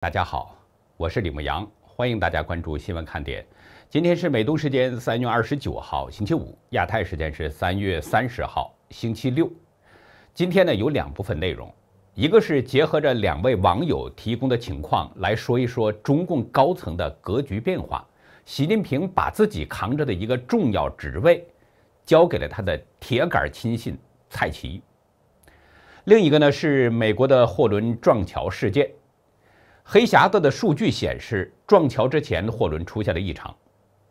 大家好，我是李牧阳，欢迎大家关注新闻看点。今天是美东时间三月二十九号星期五，亚太时间是三月三十号星期六。今天呢有两部分内容，一个是结合着两位网友提供的情况来说一说中共高层的格局变化。习近平把自己扛着的一个重要职位交给了他的铁杆亲信蔡奇。另一个呢是美国的货轮撞桥事件。黑匣子的数据显示，撞桥之前货轮出现了异常，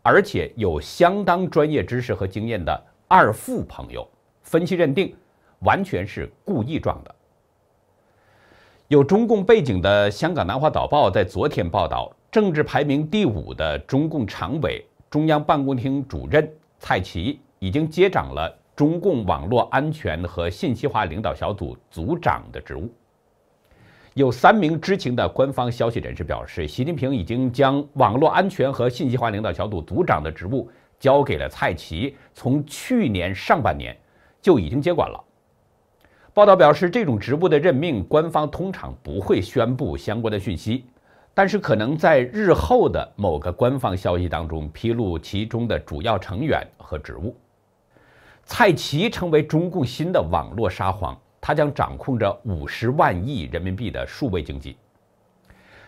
而且有相当专业知识和经验的二副朋友分析认定，完全是故意撞的。有中共背景的香港南华早报在昨天报道，政治排名第五的中共常委、中央办公厅主任蔡奇已经接掌了中共网络安全和信息化领导小组组长的职务。有三名知情的官方消息人士表示，习近平已经将网络安全和信息化领导小组组长的职务交给了蔡奇，从去年上半年就已经接管了。报道表示，这种职务的任命，官方通常不会宣布相关的讯息，但是可能在日后的某个官方消息当中披露其中的主要成员和职务。蔡奇成为中共新的网络沙皇。他将掌控着五十万亿人民币的数位经济。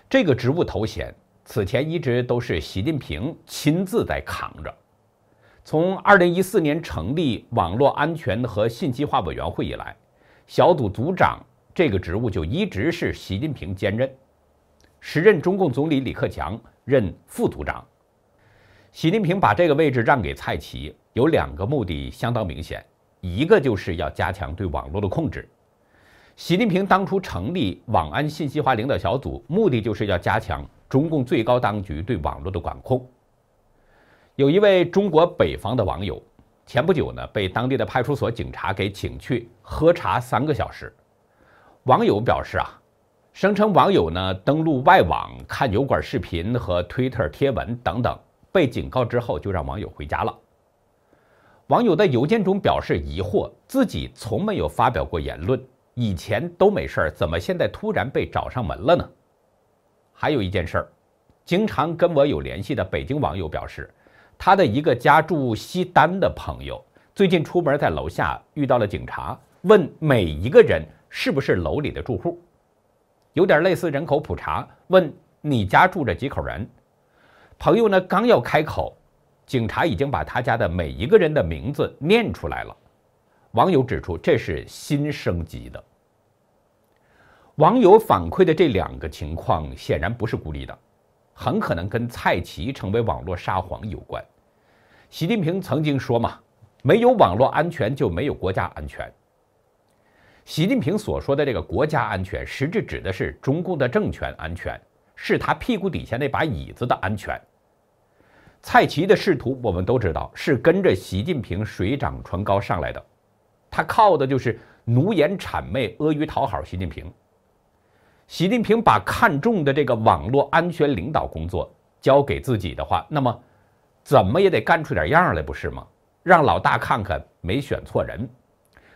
这个职务头衔此前一直都是习近平亲自在扛着。从二零一四年成立网络安全和信息化委员会以来，小组组长这个职务就一直是习近平兼任。时任中共总理李克强任副组长。习近平把这个位置让给蔡奇，有两个目的相当明显。一个就是要加强对网络的控制。习近平当初成立网安信息化领导小组，目的就是要加强中共最高当局对网络的管控。有一位中国北方的网友，前不久呢被当地的派出所警察给请去喝茶三个小时。网友表示啊，声称网友呢登录外网看油管视频和 Twitter 贴文等等，被警告之后就让网友回家了。网友在邮件中表示疑惑：“自己从没有发表过言论，以前都没事儿，怎么现在突然被找上门了呢？”还有一件事儿，经常跟我有联系的北京网友表示，他的一个家住西单的朋友最近出门在楼下遇到了警察，问每一个人是不是楼里的住户，有点类似人口普查，问你家住着几口人。朋友呢刚要开口。警察已经把他家的每一个人的名字念出来了。网友指出，这是新升级的。网友反馈的这两个情况显然不是孤立的，很可能跟蔡奇成为网络沙皇有关。习近平曾经说嘛：“没有网络安全就没有国家安全。”习近平所说的这个国家安全，实质指的是中共的政权安全，是他屁股底下那把椅子的安全。蔡奇的仕途，我们都知道是跟着习近平水涨船高上来的，他靠的就是奴颜谄媚、阿谀讨好习近平。习近平把看中的这个网络安全领导工作交给自己的话，那么怎么也得干出点样来，不是吗？让老大看看没选错人，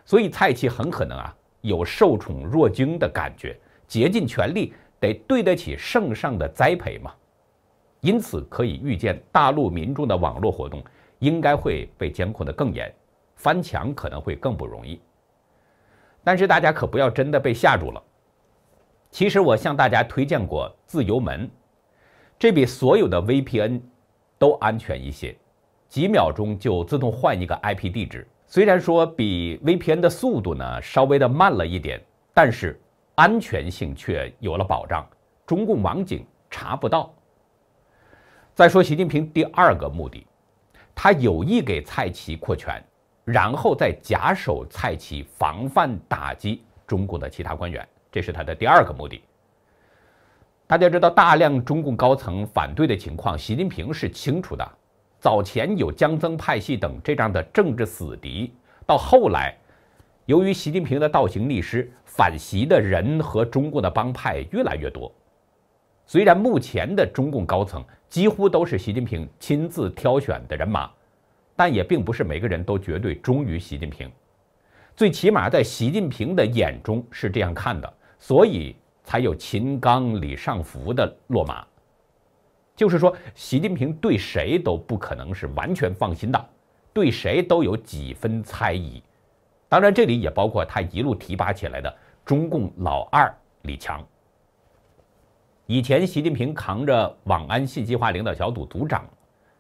所以蔡奇很可能啊有受宠若惊的感觉，竭尽全力得对得起圣上的栽培嘛。因此，可以预见大陆民众的网络活动应该会被监控得更严，翻墙可能会更不容易。但是大家可不要真的被吓住了。其实我向大家推荐过自由门，这比所有的 VPN 都安全一些，几秒钟就自动换一个 IP 地址。虽然说比 VPN 的速度呢稍微的慢了一点，但是安全性却有了保障。中共网警查不到。再说习近平第二个目的，他有意给蔡奇扩权，然后再假手蔡奇防范打击中共的其他官员，这是他的第二个目的。大家知道，大量中共高层反对的情况，习近平是清楚的。早前有江增派系等这样的政治死敌，到后来，由于习近平的倒行逆施，反习的人和中共的帮派越来越多。虽然目前的中共高层几乎都是习近平亲自挑选的人马，但也并不是每个人都绝对忠于习近平。最起码在习近平的眼中是这样看的，所以才有秦刚、李尚福的落马。就是说，习近平对谁都不可能是完全放心的，对谁都有几分猜疑。当然，这里也包括他一路提拔起来的中共老二李强。以前，习近平扛着网安信息化领导小组组长，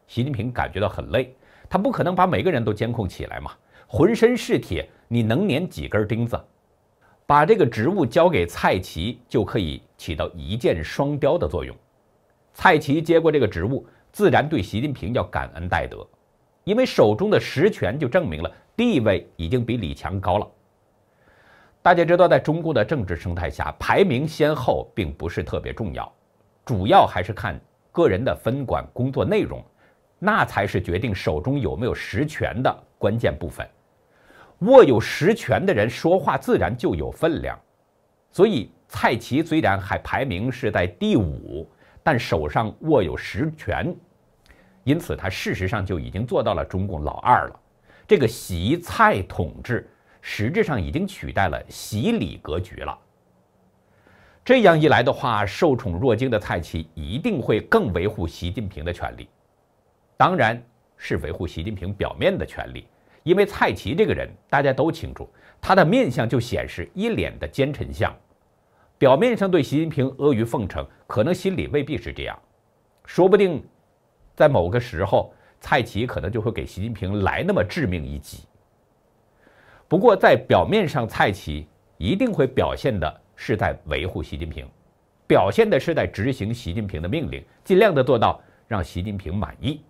习近平感觉到很累，他不可能把每个人都监控起来嘛，浑身是铁，你能粘几根钉子？把这个职务交给蔡奇，就可以起到一箭双雕的作用。蔡奇接过这个职务，自然对习近平要感恩戴德，因为手中的实权就证明了地位已经比李强高了。大家知道，在中共的政治生态下，排名先后并不是特别重要，主要还是看个人的分管工作内容，那才是决定手中有没有实权的关键部分。握有实权的人说话自然就有分量，所以蔡奇虽然还排名是在第五，但手上握有实权，因此他事实上就已经做到了中共老二了。这个习蔡统治。实质上已经取代了习李格局了。这样一来的话，受宠若惊的蔡奇一定会更维护习近平的权利，当然是维护习近平表面的权利，因为蔡奇这个人大家都清楚，他的面相就显示一脸的奸臣相，表面上对习近平阿谀奉承，可能心里未必是这样。说不定在某个时候，蔡奇可能就会给习近平来那么致命一击。不过，在表面上，蔡奇一定会表现的是在维护习近平，表现的是在执行习近平的命令，尽量的做到让习近平满意，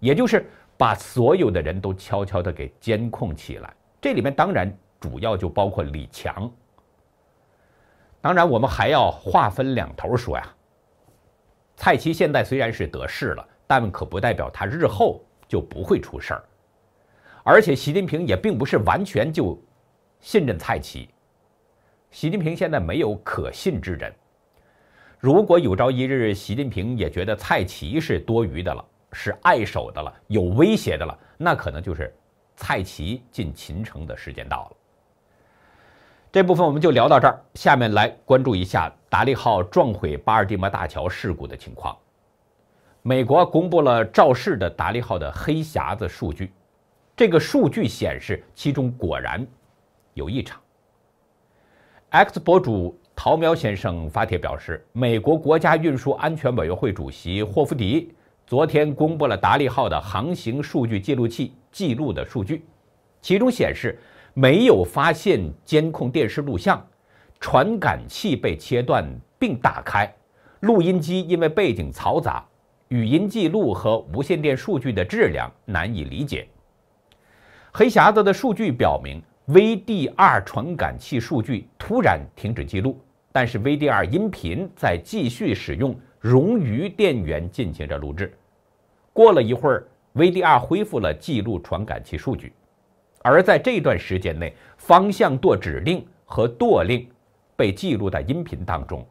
也就是把所有的人都悄悄的给监控起来。这里面当然主要就包括李强。当然，我们还要话分两头说呀。蔡奇现在虽然是得势了，但可不代表他日后就不会出事儿。而且习近平也并不是完全就信任蔡奇。习近平现在没有可信之人。如果有朝一日，习近平也觉得蔡奇是多余的了，是碍手的了，有威胁的了，那可能就是蔡奇进秦城的时间到了。这部分我们就聊到这儿，下面来关注一下达利号撞毁巴尔的摩大桥事故的情况。美国公布了肇事的达利号的黑匣子数据。这个数据显示，其中果然有异常。X 博主陶苗先生发帖表示，美国国家运输安全委员会主席霍夫迪昨天公布了达利号的航行数据记录器记录的数据，其中显示没有发现监控电视录像、传感器被切断并打开、录音机因为背景嘈杂、语音记录和无线电数据的质量难以理解。黑匣子的数据表明，VDR 传感器数据突然停止记录，但是 VDR 音频在继续使用冗余电源进行着录制。过了一会儿，VDR 恢复了记录传感器数据，而在这段时间内，方向舵指令和舵令被记录在音频当中。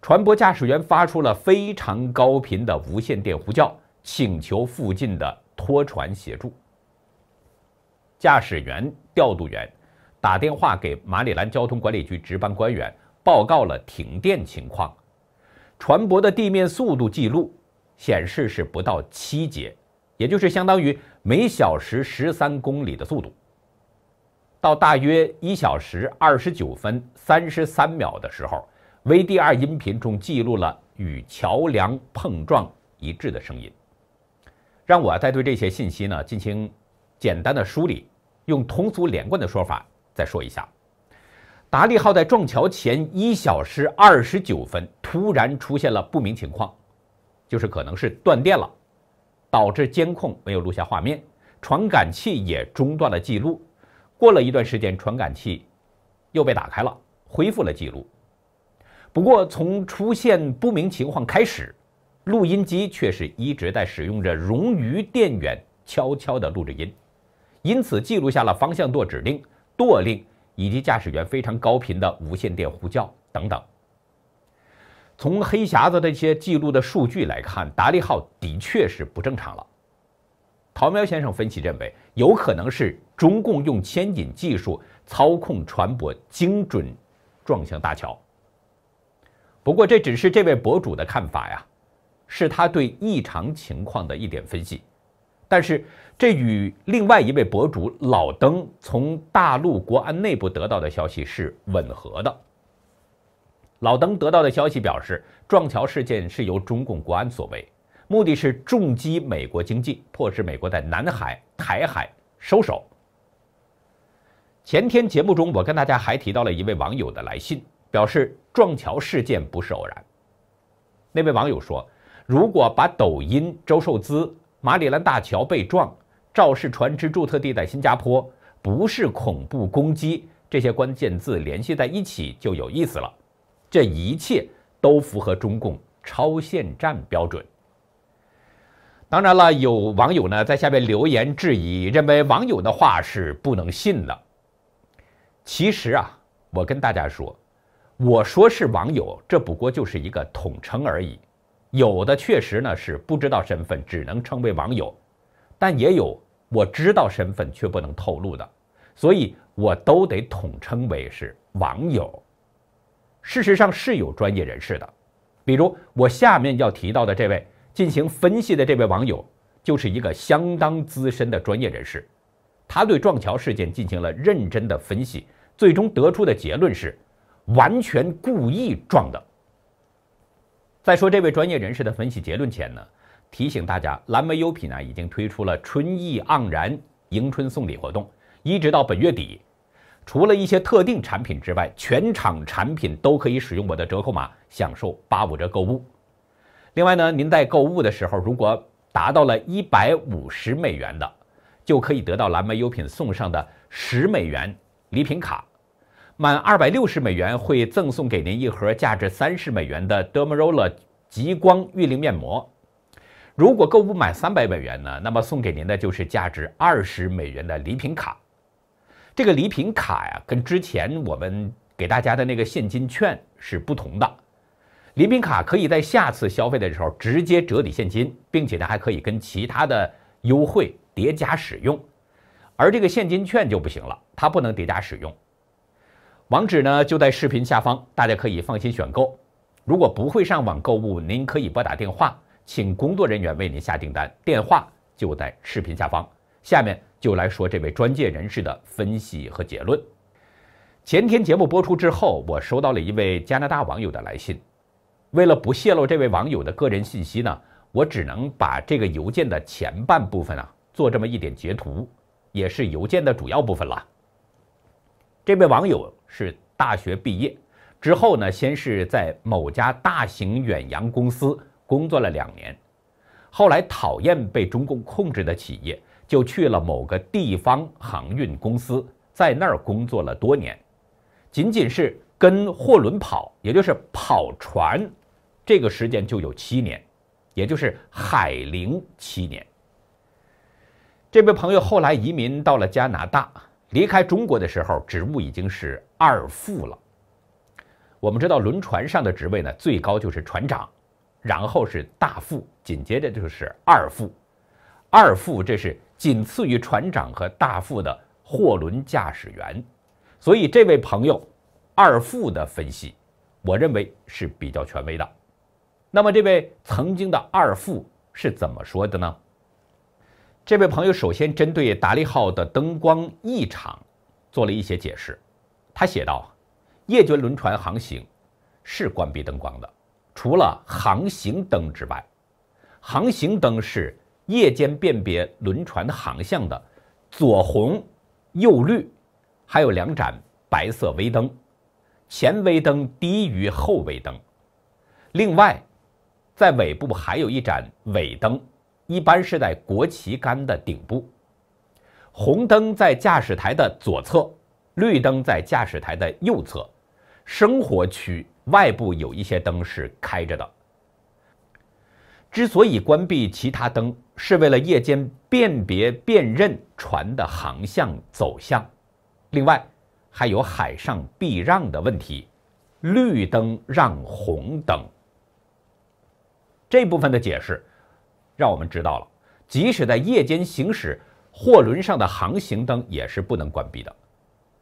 船舶驾驶员发出了非常高频的无线电呼叫，请求附近的拖船协助。驾驶员调度员打电话给马里兰交通管理局值班官员，报告了停电情况。船舶的地面速度记录显示是不到七节，也就是相当于每小时十三公里的速度。到大约一小时二十九分三十三秒的时候，VDR 音频中记录了与桥梁碰撞一致的声音。让我再对这些信息呢进行。简单的梳理，用通俗连贯的说法再说一下：达利号在撞桥前一小时二十九分突然出现了不明情况，就是可能是断电了，导致监控没有录下画面，传感器也中断了记录。过了一段时间，传感器又被打开了，恢复了记录。不过从出现不明情况开始，录音机却是一直在使用着冗余电源，悄悄地录着音。因此，记录下了方向舵指令、舵令以及驾驶员非常高频的无线电呼叫等等。从黑匣子这些记录的数据来看，达利号的确是不正常了。陶苗先生分析认为，有可能是中共用牵引技术操控船舶，精准撞向大桥。不过，这只是这位博主的看法呀，是他对异常情况的一点分析。但是，这与另外一位博主老登从大陆国安内部得到的消息是吻合的。老登得到的消息表示，撞桥事件是由中共国安所为，目的是重击美国经济，迫使美国在南海、台海收手。前天节目中，我跟大家还提到了一位网友的来信，表示撞桥事件不是偶然。那位网友说，如果把抖音周寿滋马里兰大桥被撞，肇事船只注册地在新加坡，不是恐怖攻击。这些关键字联系在一起就有意思了。这一切都符合中共超限战标准。当然了，有网友呢在下面留言质疑，认为网友的话是不能信的。其实啊，我跟大家说，我说是网友，这不过就是一个统称而已。有的确实呢是不知道身份，只能称为网友，但也有我知道身份却不能透露的，所以我都得统称为是网友。事实上是有专业人士的，比如我下面要提到的这位进行分析的这位网友，就是一个相当资深的专业人士，他对撞桥事件进行了认真的分析，最终得出的结论是完全故意撞的。在说这位专业人士的分析结论前呢，提醒大家，蓝莓优品呢已经推出了春意盎然迎春送礼活动，一直到本月底，除了一些特定产品之外，全场产品都可以使用我的折扣码享受八五折购物。另外呢，您在购物的时候，如果达到了一百五十美元的，就可以得到蓝莓优品送上的十美元礼品卡。满二百六十美元会赠送给您一盒价值三十美元的 DermaRoller 极光玉龄面膜。如果购物满三百美元呢，那么送给您的就是价值二十美元的礼品卡。这个礼品卡呀，跟之前我们给大家的那个现金券是不同的。礼品卡可以在下次消费的时候直接折抵现金，并且呢还可以跟其他的优惠叠加使用，而这个现金券就不行了，它不能叠加使用。网址呢就在视频下方，大家可以放心选购。如果不会上网购物，您可以拨打电话，请工作人员为您下订单。电话就在视频下方。下面就来说这位专业人士的分析和结论。前天节目播出之后，我收到了一位加拿大网友的来信。为了不泄露这位网友的个人信息呢，我只能把这个邮件的前半部分啊做这么一点截图，也是邮件的主要部分了。这位网友。是大学毕业之后呢，先是在某家大型远洋公司工作了两年，后来讨厌被中共控制的企业，就去了某个地方航运公司，在那儿工作了多年，仅仅是跟货轮跑，也就是跑船，这个时间就有七年，也就是海零七年。这位朋友后来移民到了加拿大。离开中国的时候，职务已经是二副了。我们知道，轮船上的职位呢，最高就是船长，然后是大副，紧接着就是二副。二副这是仅次于船长和大副的货轮驾驶员。所以，这位朋友二副的分析，我认为是比较权威的。那么，这位曾经的二副是怎么说的呢？这位朋友首先针对达利号的灯光异常做了一些解释。他写道：“夜间轮船航行是关闭灯光的，除了航行灯之外，航行灯是夜间辨别轮船的航向的，左红右绿，还有两盏白色微灯，前微灯低于后微灯。另外，在尾部还有一盏尾灯。”一般是在国旗杆的顶部，红灯在驾驶台的左侧，绿灯在驾驶台的右侧。生活区外部有一些灯是开着的。之所以关闭其他灯，是为了夜间辨别、辨认船的航向走向。另外，还有海上避让的问题，绿灯让红灯。这部分的解释。让我们知道了，即使在夜间行驶，货轮上的航行灯也是不能关闭的。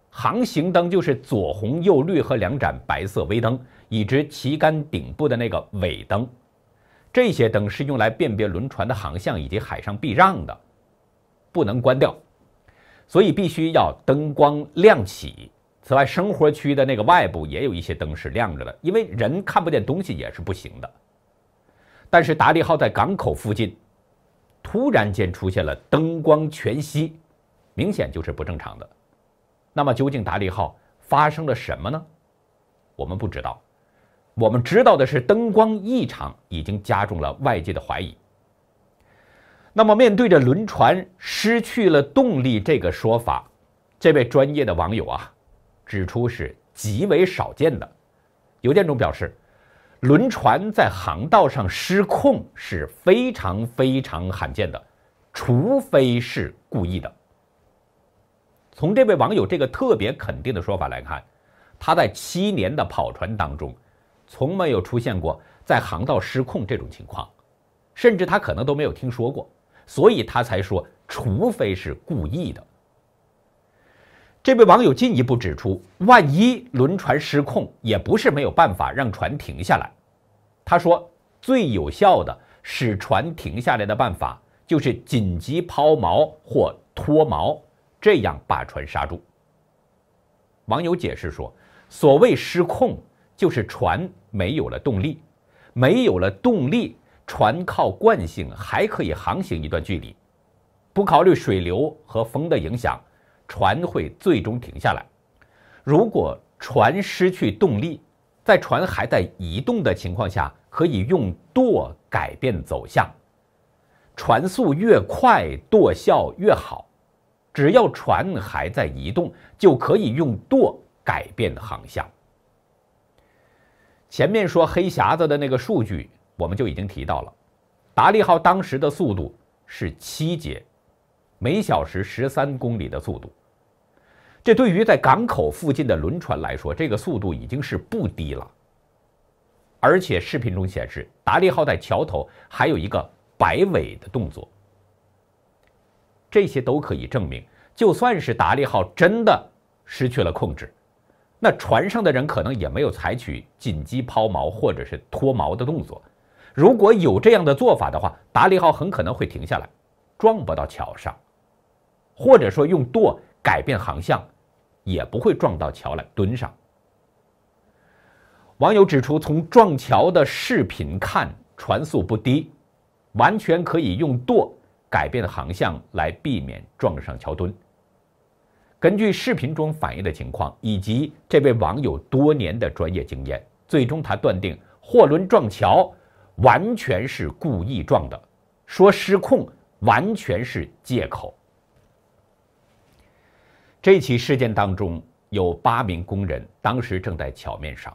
航行灯就是左红右绿和两盏白色微灯，以及旗杆顶部的那个尾灯。这些灯是用来辨别轮船的航向以及海上避让的，不能关掉。所以必须要灯光亮起。此外，生活区的那个外部也有一些灯是亮着的，因为人看不见东西也是不行的。但是达利号在港口附近，突然间出现了灯光全熄，明显就是不正常的。那么究竟达利号发生了什么呢？我们不知道。我们知道的是，灯光异常已经加重了外界的怀疑。那么面对着轮船失去了动力这个说法，这位专业的网友啊指出是极为少见的。邮件中表示。轮船在航道上失控是非常非常罕见的，除非是故意的。从这位网友这个特别肯定的说法来看，他在七年的跑船当中，从没有出现过在航道失控这种情况，甚至他可能都没有听说过，所以他才说除非是故意的。这位网友进一步指出，万一轮船失控，也不是没有办法让船停下来。他说，最有效的使船停下来的办法，就是紧急抛锚或脱锚，这样把船刹住。网友解释说，所谓失控，就是船没有了动力，没有了动力，船靠惯性还可以航行一段距离，不考虑水流和风的影响。船会最终停下来。如果船失去动力，在船还在移动的情况下，可以用舵改变走向。船速越快，舵效越好。只要船还在移动，就可以用舵改变航向。前面说黑匣子的那个数据，我们就已经提到了。达利号当时的速度是七节。每小时十三公里的速度，这对于在港口附近的轮船来说，这个速度已经是不低了。而且视频中显示，达利号在桥头还有一个摆尾的动作，这些都可以证明，就算是达利号真的失去了控制，那船上的人可能也没有采取紧急抛锚或者是脱锚的动作。如果有这样的做法的话，达利号很可能会停下来，撞不到桥上。或者说用舵改变航向，也不会撞到桥来墩上。网友指出，从撞桥的视频看，船速不低，完全可以用舵改变航向来避免撞上桥墩。根据视频中反映的情况，以及这位网友多年的专业经验，最终他断定货轮撞桥完全是故意撞的，说失控完全是借口。这起事件当中有八名工人，当时正在桥面上，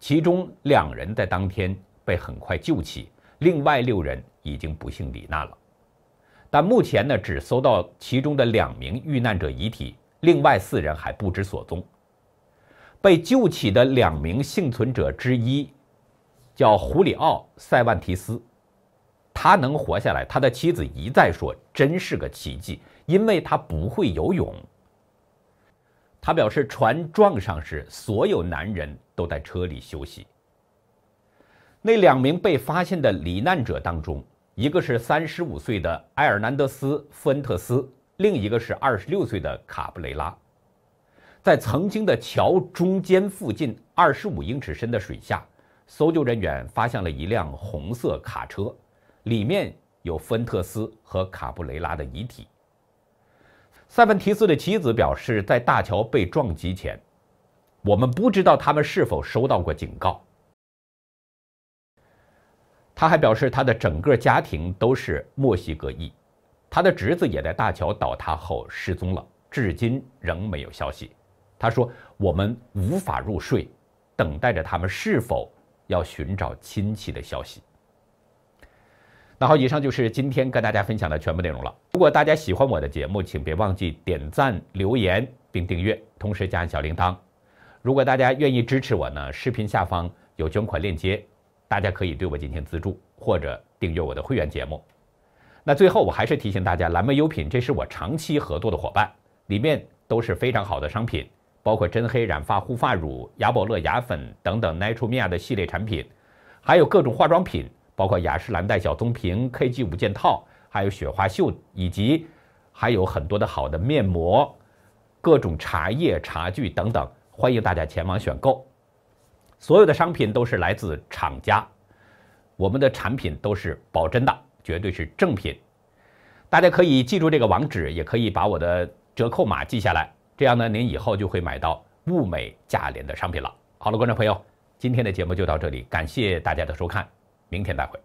其中两人在当天被很快救起，另外六人已经不幸罹难了。但目前呢，只搜到其中的两名遇难者遗体，另外四人还不知所踪。被救起的两名幸存者之一叫胡里奥·塞万提斯，他能活下来，他的妻子一再说，真是个奇迹，因为他不会游泳。他表示，船撞上时，所有男人都在车里休息。那两名被发现的罹难者当中，一个是三十五岁的埃尔南德斯·芬特斯，另一个是二十六岁的卡布雷拉。在曾经的桥中间附近，二十五英尺深的水下，搜救人员发现了一辆红色卡车，里面有芬特斯和卡布雷拉的遗体。塞门提斯的妻子表示，在大桥被撞击前，我们不知道他们是否收到过警告。他还表示，他的整个家庭都是墨西哥裔，他的侄子也在大桥倒塌后失踪了，至今仍没有消息。他说：“我们无法入睡，等待着他们是否要寻找亲戚的消息。”那好，以上就是今天跟大家分享的全部内容了。如果大家喜欢我的节目，请别忘记点赞、留言并订阅，同时加小铃铛。如果大家愿意支持我呢，视频下方有捐款链接，大家可以对我进行资助，或者订阅我的会员节目。那最后，我还是提醒大家，蓝莓优品这是我长期合作的伙伴，里面都是非常好的商品，包括真黑染发、护发乳、雅宝乐牙粉等等 Naturalia 的系列产品，还有各种化妆品。包括雅诗兰黛小棕瓶 K G 五件套，还有雪花秀，以及还有很多的好的面膜、各种茶叶、茶具等等，欢迎大家前往选购。所有的商品都是来自厂家，我们的产品都是保真的，绝对是正品。大家可以记住这个网址，也可以把我的折扣码记下来，这样呢，您以后就会买到物美价廉的商品了。好了，观众朋友，今天的节目就到这里，感谢大家的收看。明天再会。